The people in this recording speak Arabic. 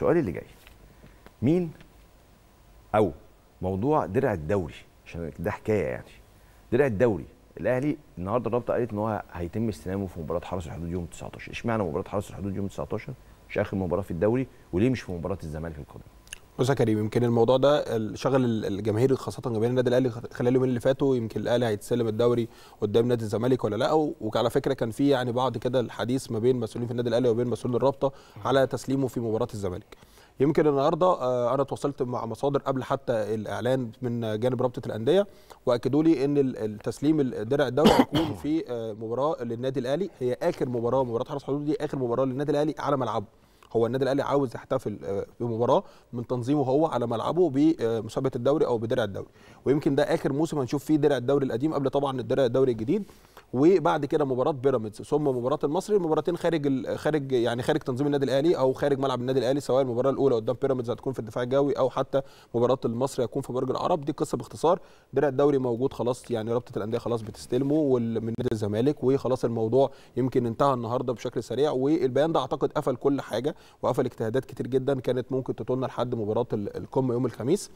السؤال اللي جاي مين او موضوع درع الدوري عشان ده حكايه يعني درع الدوري الاهلي النهارده الرابطه قالت ان هو هيتم استلامه في مباراه حرس الحدود يوم 19 اشمعنى مباراه حرس الحدود يوم 19 مش اخر مباراه في الدوري وليه مش في مباراه الزمالك القادمه بص كريم يمكن الموضوع ده شغل الجماهير خاصه جماهير النادي الاهلي خلال اليومين اللي فاتوا يمكن الاهلي هيتسلم الدوري قدام نادي الزمالك ولا لا وعلى فكره كان في يعني بعض كده الحديث ما بين مسؤولين في النادي الاهلي وبين مسؤولين الرابطه على تسليمه في مباراه الزمالك يمكن النهارده آه، انا اتواصلت مع مصادر قبل حتى الاعلان من جانب رابطه الانديه واكدوا لي ان تسليم درع الدوري هيكون في آه، مباراه للنادي الاهلي هي اخر مباراه مباراه حرس حدود دي اخر مباراه للنادي الاهلي على ملعبه هو النادي الاهلي عاوز يحتفل آه، بمباراه من تنظيمه هو على ملعبه بمسابقه آه، الدوري او بدرع الدوري ويمكن ده اخر موسم هنشوف فيه درع الدوري القديم قبل طبعا الدرع الدوري الجديد وبعد كده مباراه بيراميدز ثم مباراه المصري مباراتين خارج خارج يعني خارج تنظيم النادي الاهلي او خارج ملعب النادي الاهلي سواء المباراه الاولى قدام بيراميدز هتكون في الدفاع الجوي او حتى مباراه المصري هتكون في برج العرب دي قصه باختصار درع الدوري موجود خلاص يعني رابطه الانديه خلاص بتستلمه من نادي الزمالك وخلاص الموضوع يمكن انتهى النهارده بشكل سريع والبيان ده اعتقد قفل كل حاجه وقفل اجتهادات كتير جدا كانت ممكن تطولنا لحد مباراه القمه يوم الخميس